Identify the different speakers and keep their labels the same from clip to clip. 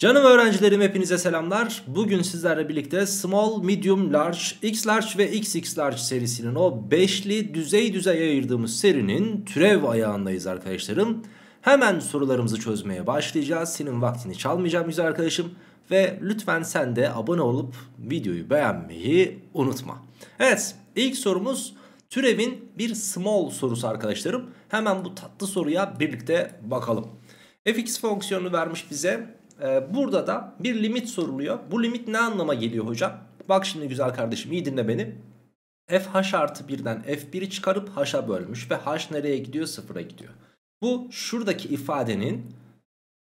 Speaker 1: Canım öğrencilerim hepinize selamlar. Bugün sizlerle birlikte Small, Medium, Large, X Large ve x x Large serisinin o beşli düzey düzey ayırdığımız serinin türev ayağındayız arkadaşlarım. Hemen sorularımızı çözmeye başlayacağız. Senin vaktini çalmayacağım güzel arkadaşım. Ve lütfen sen de abone olup videoyu beğenmeyi unutma. Evet ilk sorumuz türevin bir small sorusu arkadaşlarım. Hemen bu tatlı soruya birlikte bakalım. fx fonksiyonu vermiş bize ee, burada da bir limit soruluyor. Bu limit ne anlama geliyor hocam? Bak şimdi güzel kardeşim iyi dinle beni. FH artı 1'den F1'i çıkarıp H'a bölmüş ve H nereye gidiyor? Sıfıra gidiyor. Bu şuradaki ifadenin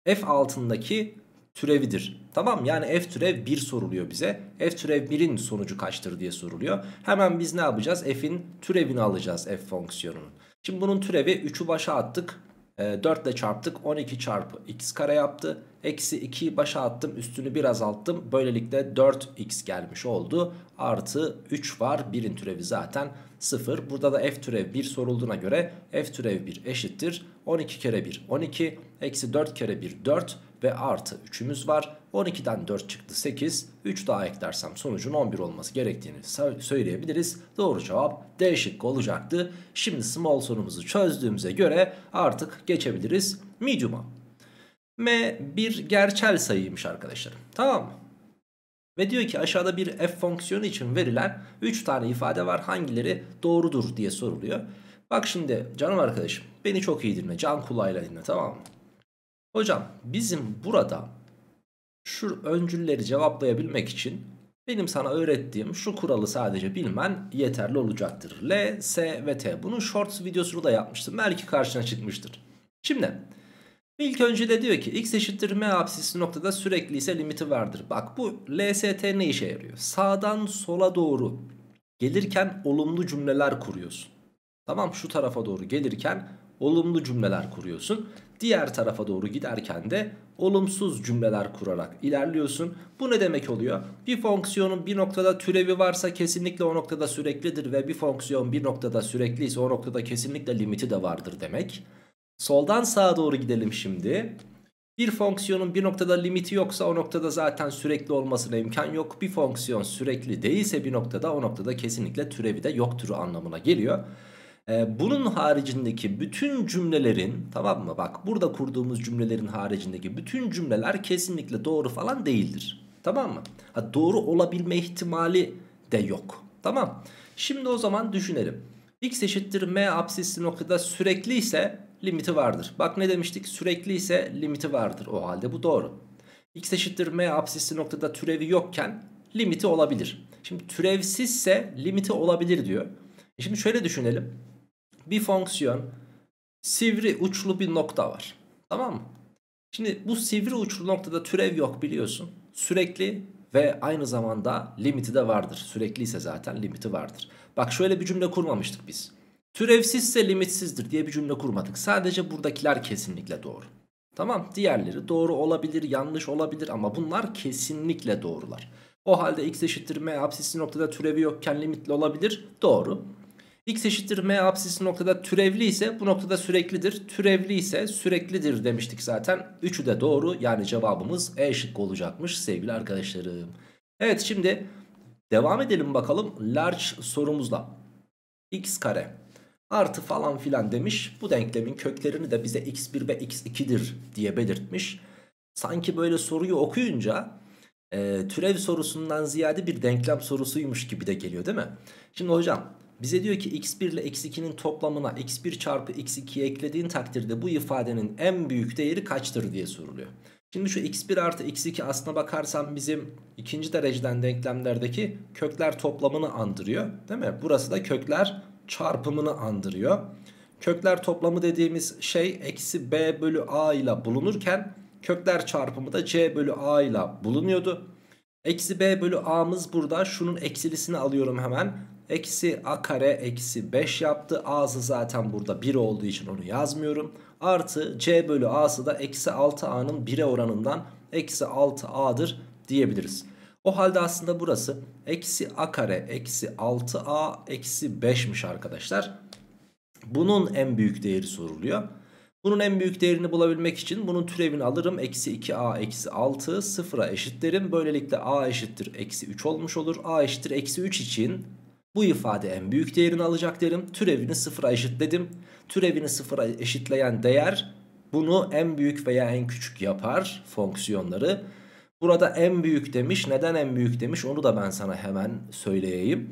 Speaker 1: F altındaki türevidir. Tamam yani f türev 1 soruluyor bize. f türev 1'in sonucu kaçtır diye soruluyor. Hemen biz ne yapacağız? f'in türevini alacağız f fonksiyonunun. Şimdi bunun türevi 3'ü başa attık. E, ee, 4 ile çarptık 12 çarpı x kare yaptı. Eksi 2'yi başa attım üstünü bir azalttım. Böylelikle 4x gelmiş oldu. Artı 3 var birin türevi zaten 0. Burada da f türev 1 sorulduğuna göre f türev 1 eşittir. 12 kere 1 12 eksi 4 kere 1 4 ve artı 3'ümüz var. 12'den 4 çıktı 8. 3 daha eklersem sonucun 11 olması gerektiğini söyleyebiliriz. Doğru cevap D şıkkı olacaktı. Şimdi small sorumuzu çözdüğümüze göre artık geçebiliriz medium'a. M bir gerçel sayıymış arkadaşlarım. Tamam mı? Ve diyor ki aşağıda bir f fonksiyonu için verilen 3 tane ifade var hangileri doğrudur diye soruluyor. Bak şimdi canım arkadaşım beni çok iyi dinle can kulağıyla dinle tamam mı? Hocam bizim burada şu öncülleri cevaplayabilmek için benim sana öğrettiğim şu kuralı sadece bilmen yeterli olacaktır. L, S ve T. Bunun shorts videosunu da yapmıştım. Belki karşına çıkmıştır. Şimdi İlk önce de diyor ki x eşittir m absisli noktada sürekli ise limiti vardır. Bak bu LST ne işe yarıyor? Sağdan sola doğru gelirken olumlu cümleler kuruyorsun. Tamam şu tarafa doğru gelirken olumlu cümleler kuruyorsun. Diğer tarafa doğru giderken de olumsuz cümleler kurarak ilerliyorsun. Bu ne demek oluyor? Bir fonksiyonun bir noktada türevi varsa kesinlikle o noktada süreklidir ve bir fonksiyon bir noktada sürekli ise o noktada kesinlikle limiti de vardır demek. Soldan sağa doğru gidelim şimdi. Bir fonksiyonun bir noktada limiti yoksa o noktada zaten sürekli olmasına imkan yok. Bir fonksiyon sürekli değilse bir noktada o noktada kesinlikle türevi de yoktur anlamına geliyor. Ee, bunun haricindeki bütün cümlelerin tamam mı bak burada kurduğumuz cümlelerin haricindeki bütün cümleler kesinlikle doğru falan değildir. Tamam mı? Ha, doğru olabilme ihtimali de yok. Tamam. Şimdi o zaman düşünelim. X eşittir M apsisli noktada sürekli ise limiti vardır. Bak ne demiştik? Sürekli ise limiti vardır. O halde bu doğru. X eşittir M absisli noktada türevi yokken limiti olabilir. Şimdi türevsizse limiti olabilir diyor. E şimdi şöyle düşünelim. Bir fonksiyon sivri uçlu bir nokta var. Tamam mı? Şimdi bu sivri uçlu noktada türev yok biliyorsun. Sürekli ve aynı zamanda limiti de vardır. Sürekli ise zaten limiti vardır. Bak şöyle bir cümle kurmamıştık biz. Türevsizse limitsizdir diye bir cümle kurmadık. Sadece buradakiler kesinlikle doğru. Tamam diğerleri doğru olabilir yanlış olabilir ama bunlar kesinlikle doğrular. O halde x eşittir m apsisi noktada türevi yokken limitli olabilir doğru. x eşittir m apsisi noktada türevli ise bu noktada süreklidir. Türevli ise süreklidir demiştik zaten. Üçü de doğru yani cevabımız E şıkkı olacakmış sevgili arkadaşlarım. Evet şimdi devam edelim bakalım large sorumuzla. x kare artı falan filan demiş. Bu denklemin köklerini de bize x1 ve x2'dir diye belirtmiş. Sanki böyle soruyu okuyunca e, türev sorusundan ziyade bir denklem sorusuymuş gibi de geliyor değil mi? Şimdi hocam bize diyor ki x1 ile x2'nin toplamına x1 çarpı x2'yi eklediğin takdirde bu ifadenin en büyük değeri kaçtır diye soruluyor. Şimdi şu x1 artı x2 aslına bakarsan bizim ikinci dereceden denklemlerdeki kökler toplamını andırıyor değil mi? Burası da kökler çarpımını andırıyor. Kökler toplamı dediğimiz şey eksi b bölü a ile bulunurken kökler çarpımı da c bölü a ile bulunuyordu. Eksi b bölü a'mız burada şunun eksilisini alıyorum hemen. Eksi a kare eksi 5 yaptı. A'sı zaten burada 1 olduğu için onu yazmıyorum. Artı c bölü a'sı da eksi 6a'nın 1'e oranından eksi 6a'dır diyebiliriz. O halde aslında burası eksi a kare eksi 6a eksi 5'miş arkadaşlar. Bunun en büyük değeri soruluyor. Bunun en büyük değerini bulabilmek için bunun türevini alırım. Eksi 2a eksi 6 sıfıra eşitlerim. Böylelikle a eşittir eksi 3 olmuş olur. a eşittir eksi 3 için bu ifade en büyük değerini alacak derim. Türevini sıfıra eşitledim. Türevini sıfıra eşitleyen değer bunu en büyük veya en küçük yapar fonksiyonları. Burada en büyük demiş. Neden en büyük demiş onu da ben sana hemen söyleyeyim.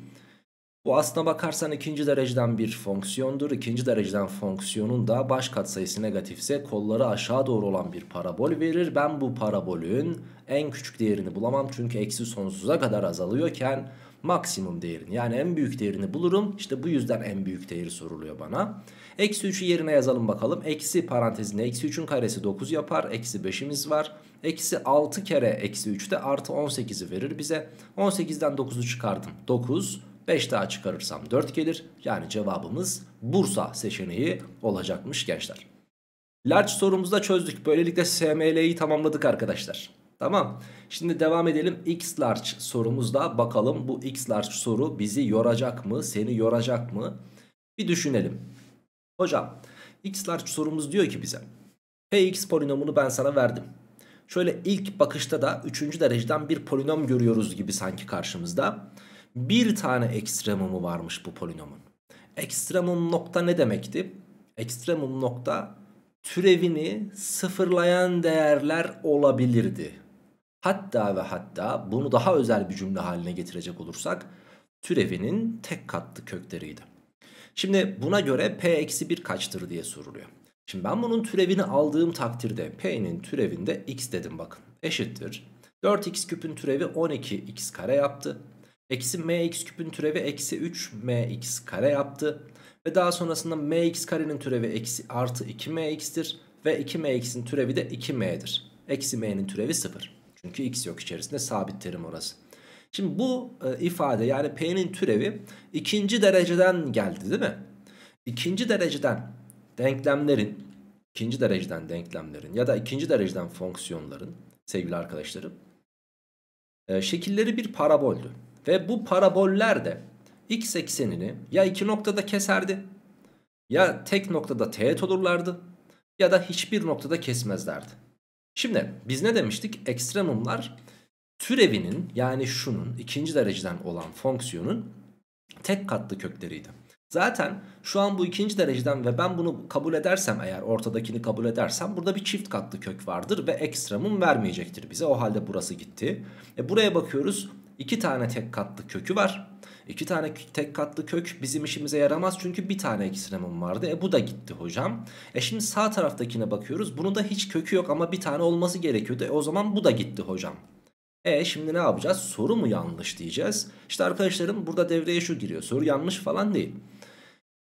Speaker 1: Bu aslına bakarsan ikinci dereceden bir fonksiyondur. İkinci dereceden fonksiyonun da baş katsayısı negatifse kolları aşağı doğru olan bir parabol verir. Ben bu parabolün en küçük değerini bulamam. Çünkü eksi sonsuza kadar azalıyorken maksimum değerini yani en büyük değerini bulurum. İşte bu yüzden en büyük değeri soruluyor bana. Eksi 3'ü yerine yazalım bakalım. Eksi parantezinde eksi 3'ün karesi 9 yapar. Eksi 5'imiz var. Eksi 6 kere eksi 3 de artı 18'i verir bize. 18'den 9'u çıkardım 9. 5 daha çıkarırsam 4 gelir. Yani cevabımız Bursa seçeneği olacakmış gençler. Large sorumuzda çözdük. Böylelikle SML'yi tamamladık arkadaşlar. Tamam. Şimdi devam edelim. X large sorumuzda bakalım bu X large soru bizi yoracak mı? Seni yoracak mı? Bir düşünelim. Hocam X large sorumuz diyor ki bize. Px polinomunu ben sana verdim. Şöyle ilk bakışta da üçüncü dereceden bir polinom görüyoruz gibi sanki karşımızda. Bir tane ekstremumu varmış bu polinomun. Ekstremum nokta ne demekti? Ekstremum nokta türevini sıfırlayan değerler olabilirdi. Hatta ve hatta bunu daha özel bir cümle haline getirecek olursak türevinin tek katlı kökleriydi. Şimdi buna göre p-1 kaçtır diye soruluyor. Şimdi ben bunun türevini aldığım takdirde P'nin türevinde x dedim bakın. Eşittir. 4x küpün türevi 12x kare yaptı. Eksi mx küpün türevi eksi 3mx kare yaptı. Ve daha sonrasında mx karenin türevi eksi artı 2mx'tir. Ve 2mx'in türevi de 2m'dir. Eksi m'nin türevi 0. Çünkü x yok içerisinde sabit terim orası. Şimdi bu e, ifade yani p'nin türevi ikinci dereceden geldi değil mi? İkinci dereceden denklemlerin ikinci dereceden denklemlerin ya da ikinci dereceden fonksiyonların sevgili arkadaşlarım e, şekilleri bir paraboldü. Ve bu paraboller de x eksenini ya iki noktada keserdi ya tek noktada teğet olurlardı ya da hiçbir noktada kesmezlerdi. Şimdi biz ne demiştik? Ekstremumlar türevinin yani şunun ikinci dereceden olan fonksiyonun tek katlı kökleriydi. Zaten şu an bu ikinci dereceden ve ben bunu kabul edersem eğer ortadakini kabul edersem burada bir çift katlı kök vardır ve ekstremum vermeyecektir bize. O halde burası gitti. E buraya bakıyoruz iki tane tek katlı kökü var. İki tane tek katlı kök bizim işimize yaramaz çünkü bir tane ekstremum vardı. E bu da gitti hocam. E şimdi sağ taraftakine bakıyoruz. Bunun da hiç kökü yok ama bir tane olması gerekiyordu. E o zaman bu da gitti hocam. E şimdi ne yapacağız? Soru mu yanlış diyeceğiz. İşte arkadaşlarım burada devreye şu giriyor. Soru yanlış falan değil.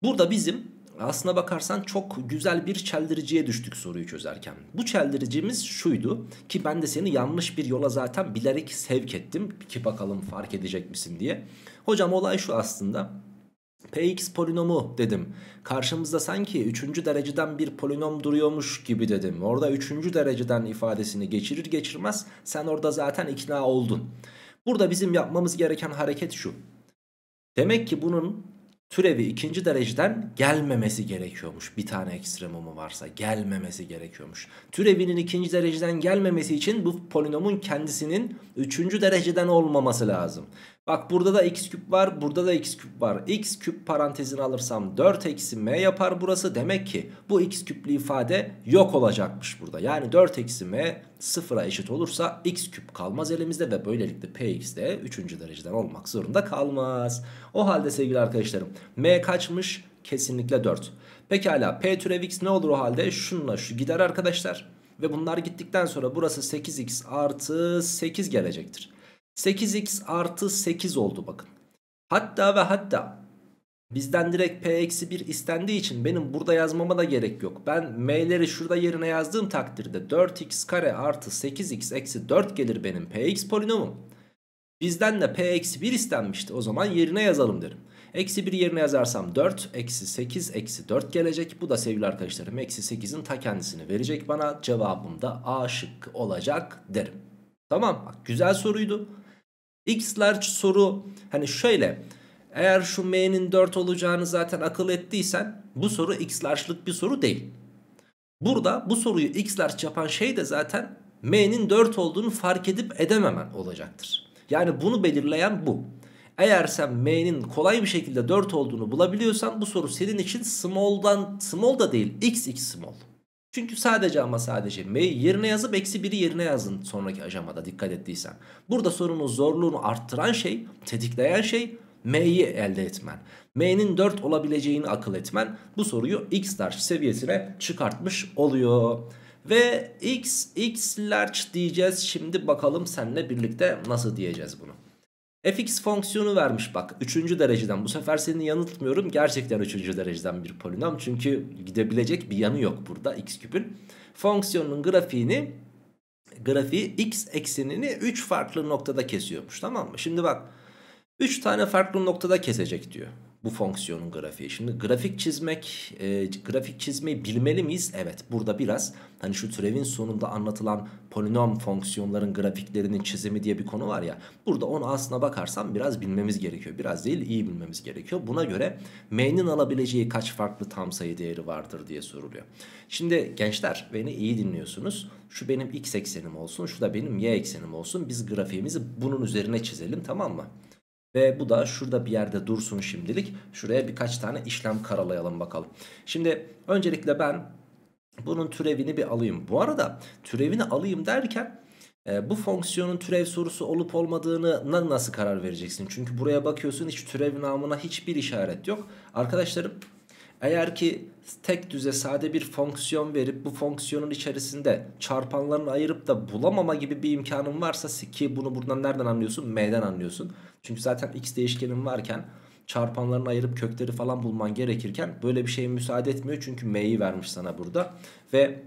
Speaker 1: Burada bizim aslına bakarsan çok güzel bir çeldiriciye düştük soruyu çözerken. Bu çeldiricimiz şuydu ki ben de seni yanlış bir yola zaten bilerek sevk ettim ki bakalım fark edecek misin diye. Hocam olay şu aslında. Px polinomu dedim. Karşımızda sanki 3. dereceden bir polinom duruyormuş gibi dedim. Orada 3. dereceden ifadesini geçirir geçirmez sen orada zaten ikna oldun. Burada bizim yapmamız gereken hareket şu. Demek ki bunun türevi ikinci dereceden gelmemesi gerekiyormuş. Bir tane ekstremumu varsa gelmemesi gerekiyormuş. Türevinin ikinci dereceden gelmemesi için bu polinomun kendisinin üçüncü dereceden olmaması lazım. Bak burada da x küp var burada da x küp var. x küp parantezini alırsam 4 eksi m yapar burası. Demek ki bu x küplü ifade yok olacakmış burada. Yani 4 eksi m sıfıra eşit olursa x küp kalmaz elimizde ve böylelikle px de 3. dereceden olmak zorunda kalmaz. O halde sevgili arkadaşlarım m kaçmış? Kesinlikle 4. Pekala p türev x ne olur o halde? Şununla şu gider arkadaşlar. Ve bunlar gittikten sonra burası 8x artı 8 gelecektir. 8x artı 8 oldu bakın. Hatta ve hatta bizden direkt p eksi 1 istendiği için benim burada yazmama da gerek yok. Ben m'leri şurada yerine yazdığım takdirde 4x kare artı 8x eksi 4 gelir benim px polinomum. Bizden de p eksi 1 istenmişti. O zaman yerine yazalım derim. Eksi 1 yerine yazarsam 4 eksi 8 eksi 4 gelecek. Bu da sevgili arkadaşlarım eksi 8'in ta kendisini verecek bana. Cevabım da A şıkkı olacak derim. Tamam bak güzel soruydu. X large soru hani şöyle eğer şu m'nin 4 olacağını zaten akıl ettiysen bu soru x large'lık bir soru değil. Burada bu soruyu x large yapan şey de zaten m'nin 4 olduğunu fark edip edememen olacaktır. Yani bunu belirleyen bu. Eğer sen m'nin kolay bir şekilde 4 olduğunu bulabiliyorsan bu soru senin için small'dan small da değil xx small. Çünkü sadece ama sadece m'yi yerine yazıp eksi 1'i yerine yazın sonraki aşamada dikkat ettiysen. Burada sorunun zorluğunu arttıran şey, tetikleyen şey m'yi elde etmen. m'nin 4 olabileceğini akıl etmen bu soruyu x large seviyesine çıkartmış oluyor. Ve x, x large diyeceğiz. Şimdi bakalım seninle birlikte nasıl diyeceğiz bunu fx fonksiyonu vermiş bak 3. dereceden bu sefer seni yanıltmıyorum gerçekten 3. dereceden bir polinom çünkü gidebilecek bir yanı yok burada x küpün fonksiyonun grafiğini grafiği x eksenini 3 farklı noktada kesiyormuş tamam mı şimdi bak 3 tane farklı noktada kesecek diyor bu fonksiyonun grafiği. Şimdi grafik çizmek, e, grafik çizmeyi bilmeli miyiz? Evet burada biraz hani şu türevin sonunda anlatılan polinom fonksiyonların grafiklerinin çizimi diye bir konu var ya. Burada onu aslına bakarsam biraz bilmemiz gerekiyor. Biraz değil iyi bilmemiz gerekiyor. Buna göre m'nin alabileceği kaç farklı tam sayı değeri vardır diye soruluyor. Şimdi gençler beni iyi dinliyorsunuz. Şu benim x eksenim olsun şu da benim y eksenim olsun. Biz grafiğimizi bunun üzerine çizelim tamam mı? Ve bu da şurada bir yerde dursun şimdilik. Şuraya birkaç tane işlem karalayalım bakalım. Şimdi öncelikle ben bunun türevini bir alayım. Bu arada türevini alayım derken e, bu fonksiyonun türev sorusu olup olmadığını nasıl karar vereceksin? Çünkü buraya bakıyorsun hiç türev namına hiçbir işaret yok. Arkadaşlarım eğer ki tek düze sade bir fonksiyon verip bu fonksiyonun içerisinde çarpanlarını ayırıp da bulamama gibi bir imkanın varsa ki bunu buradan nereden anlıyorsun? M'den anlıyorsun. Çünkü zaten x değişkenin varken çarpanlarını ayırıp kökleri falan bulman gerekirken böyle bir şeye müsaade etmiyor. Çünkü M'yi vermiş sana burada. Ve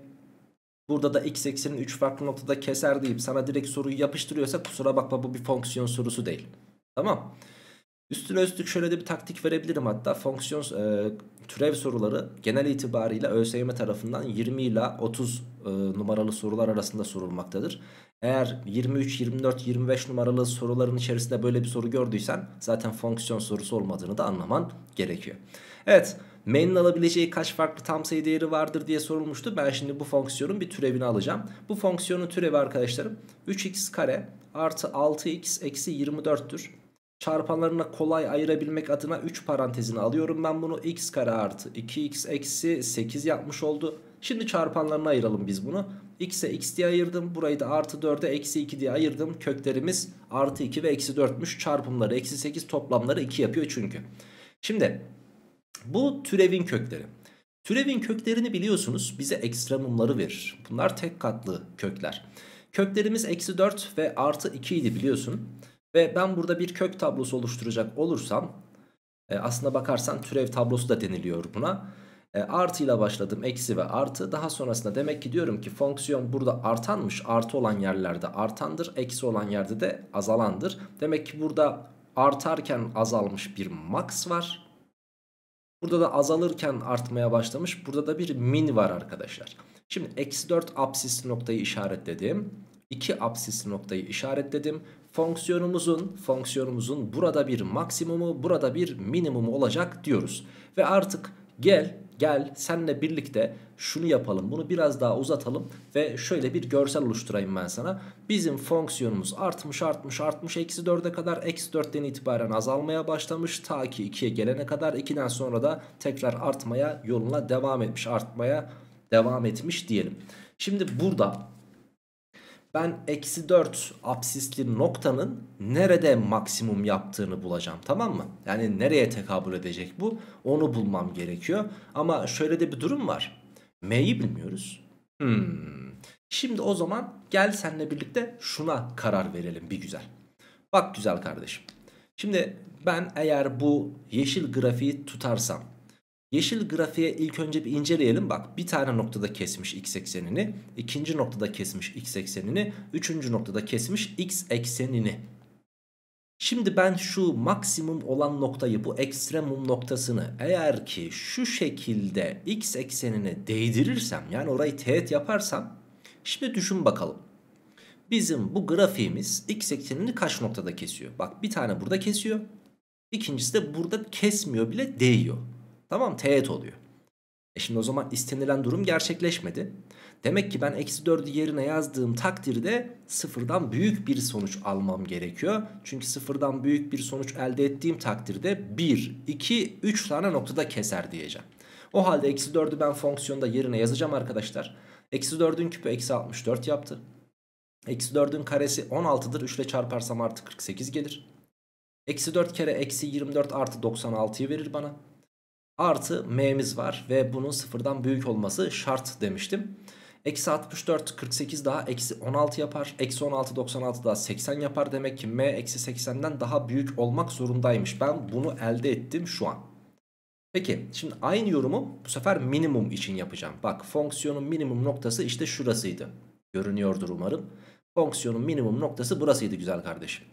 Speaker 1: Burada da x eksenin 3 farklı noktada keser deyip sana direkt soruyu yapıştırıyorsa kusura bakma bu bir fonksiyon sorusu değil. Tamam. Üstüne üstlük şöyle de bir taktik verebilirim hatta. Fonksiyon e, türev soruları genel itibariyle ÖSYM tarafından 20 ile 30 e, numaralı sorular arasında sorulmaktadır. Eğer 23, 24, 25 numaralı soruların içerisinde böyle bir soru gördüysen zaten fonksiyon sorusu olmadığını da anlaman gerekiyor. Evet M'nin alabileceği kaç farklı tam sayı değeri vardır diye sorulmuştu. Ben şimdi bu fonksiyonun bir türevini alacağım. Bu fonksiyonun türevi arkadaşlarım 3x kare artı 6x eksi 24'tür. Çarpanlarına kolay ayırabilmek adına 3 parantezini alıyorum. Ben bunu x kare artı 2x eksi 8 yapmış oldu. Şimdi çarpanlarına ayıralım biz bunu. x'e x diye ayırdım. Burayı da artı 4'e eksi 2 diye ayırdım. Köklerimiz artı 2 ve eksi 4'müş. Çarpımları eksi 8 toplamları 2 yapıyor çünkü. Şimdi bu türevin kökleri. Türevin köklerini biliyorsunuz bize ekstremumları verir. Bunlar tek katlı kökler. Köklerimiz eksi 4 ve artı 2 idi biliyorsun. Ve ben burada bir kök tablosu oluşturacak olursam e, aslında bakarsan türev tablosu da deniliyor buna. E, ile başladım eksi ve artı daha sonrasında demek ki diyorum ki fonksiyon burada artanmış artı olan yerlerde artandır eksi olan yerde de azalandır. Demek ki burada artarken azalmış bir max var. Burada da azalırken artmaya başlamış burada da bir min var arkadaşlar. Şimdi eksi 4 absis noktayı işaretledim iki absis noktayı işaretledim. Fonksiyonumuzun fonksiyonumuzun burada bir maksimumu, burada bir minimumu olacak diyoruz. Ve artık gel gel senle birlikte şunu yapalım bunu biraz daha uzatalım ve şöyle bir görsel oluşturayım ben sana. Bizim fonksiyonumuz artmış artmış artmış eksi 4'e kadar eksi 4'ten itibaren azalmaya başlamış ta ki 2'ye gelene kadar 2'den sonra da tekrar artmaya yoluna devam etmiş artmaya devam etmiş diyelim. Şimdi burada ben eksi 4 absisli noktanın nerede maksimum yaptığını bulacağım tamam mı? Yani nereye tekabül edecek bu onu bulmam gerekiyor. Ama şöyle de bir durum var. M'yi bilmiyoruz. Hmm. Şimdi o zaman gel seninle birlikte şuna karar verelim bir güzel. Bak güzel kardeşim. Şimdi ben eğer bu yeşil grafiği tutarsam Yeşil grafiğe ilk önce bir inceleyelim. Bak bir tane noktada kesmiş x eksenini. ikinci noktada kesmiş x eksenini. Üçüncü noktada kesmiş x eksenini. Şimdi ben şu maksimum olan noktayı bu ekstremum noktasını eğer ki şu şekilde x eksenine değdirirsem yani orayı teğet yaparsam şimdi düşün bakalım. Bizim bu grafiğimiz x eksenini kaç noktada kesiyor? Bak bir tane burada kesiyor. İkincisi de burada kesmiyor bile değiyor. Tamam teğet oluyor. E şimdi o zaman istenilen durum gerçekleşmedi. Demek ki ben eksi 4'ü yerine yazdığım takdirde sıfırdan büyük bir sonuç almam gerekiyor. Çünkü sıfırdan büyük bir sonuç elde ettiğim takdirde 1, 2, 3 tane noktada keser diyeceğim. O halde eksi 4'ü ben fonksiyonda yerine yazacağım arkadaşlar. Eksi 4'ün küpü eksi 64 yaptı. Eksi 4'ün karesi 16'dır. 3 ile çarparsam artı 48 gelir. Eksi 4 kere eksi 24 artı 96'yı verir bana artı m'miz var ve bunun sıfırdan büyük olması şart demiştim. Eksi 64 48 daha eksi 16 yapar. Eksi 16 96 daha 80 yapar. Demek ki m eksi 80'den daha büyük olmak zorundaymış. Ben bunu elde ettim şu an. Peki şimdi aynı yorumu bu sefer minimum için yapacağım. Bak fonksiyonun minimum noktası işte şurasıydı. Görünüyordur umarım. Fonksiyonun minimum noktası burasıydı güzel kardeşim.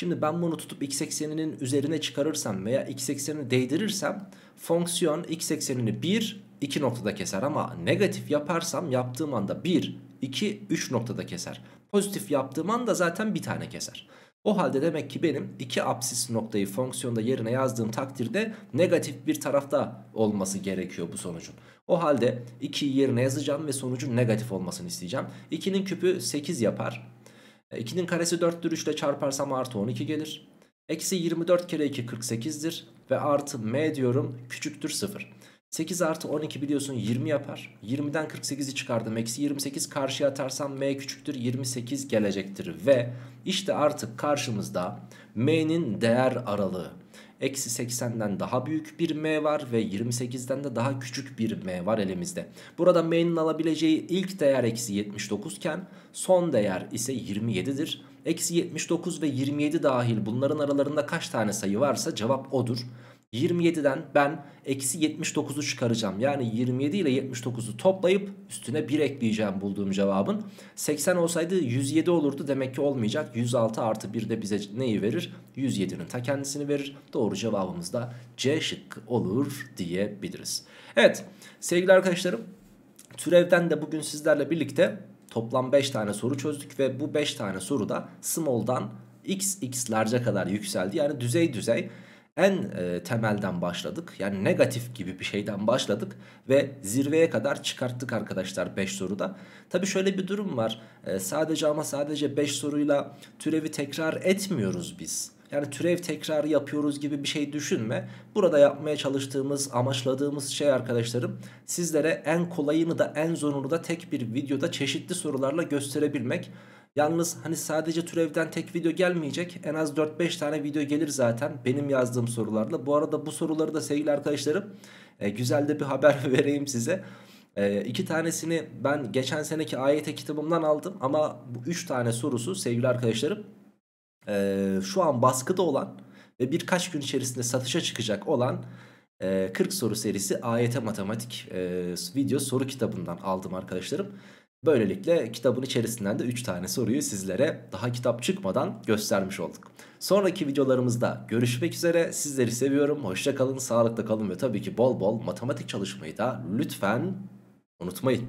Speaker 1: Şimdi ben bunu tutup x ekseninin üzerine çıkarırsam veya x eksenini değdirirsem fonksiyon x eksenini 1, 2 noktada keser ama negatif yaparsam yaptığım anda 1, 2, 3 noktada keser. Pozitif yaptığım anda zaten bir tane keser. O halde demek ki benim iki absis noktayı fonksiyonda yerine yazdığım takdirde negatif bir tarafta olması gerekiyor bu sonucun. O halde 2'yi yerine yazacağım ve sonucun negatif olmasını isteyeceğim. 2'nin küpü 8 yapar. 2'nin e, karesi 4'tür 3 ile çarparsam artı 12 gelir. Eksi 24 kere 2 48'dir ve artı m diyorum küçüktür 0. 8 artı 12 biliyorsun 20 yapar. 20'den 48'i çıkardım. Eksi 28 karşıya atarsam m küçüktür 28 gelecektir. Ve işte artık karşımızda m'nin değer aralığı. Eksi 80'den daha büyük bir m var ve 28'den de daha küçük bir m var elimizde. Burada m'nin alabileceği ilk değer eksi 79 iken son değer ise 27'dir. Eksi 79 ve 27 dahil bunların aralarında kaç tane sayı varsa cevap odur. 27'den ben eksi 79'u çıkaracağım. Yani 27 ile 79'u toplayıp üstüne 1 ekleyeceğim bulduğum cevabın. 80 olsaydı 107 olurdu demek ki olmayacak. 106 artı 1 de bize neyi verir? 107'nin ta kendisini verir. Doğru cevabımız da C şıkkı olur diyebiliriz. Evet sevgili arkadaşlarım türevden de bugün sizlerle birlikte toplam 5 tane soru çözdük ve bu 5 tane soru da small'dan xx'larca kadar yükseldi. Yani düzey düzey en e, temelden başladık. Yani negatif gibi bir şeyden başladık ve zirveye kadar çıkarttık arkadaşlar 5 soruda. Tabi şöyle bir durum var. E, sadece ama sadece 5 soruyla türevi tekrar etmiyoruz biz. Yani türev tekrarı yapıyoruz gibi bir şey düşünme. Burada yapmaya çalıştığımız, amaçladığımız şey arkadaşlarım sizlere en kolayını da en zorunu da tek bir videoda çeşitli sorularla gösterebilmek. Yalnız hani sadece türevden tek video gelmeyecek. En az 4-5 tane video gelir zaten benim yazdığım sorularla. Bu arada bu soruları da sevgili arkadaşlarım e, güzel de bir haber vereyim size. E, iki tanesini ben geçen seneki AYT kitabımdan aldım ama bu üç tane sorusu sevgili arkadaşlarım e, şu an baskıda olan ve birkaç gün içerisinde satışa çıkacak olan 40 e, soru serisi AYT matematik e, video soru kitabından aldım arkadaşlarım. Böylelikle kitabın içerisinden de 3 tane soruyu sizlere daha kitap çıkmadan göstermiş olduk. Sonraki videolarımızda görüşmek üzere. Sizleri seviyorum. Hoşça kalın, sağlıkla kalın ve tabii ki bol bol matematik çalışmayı da lütfen unutmayın.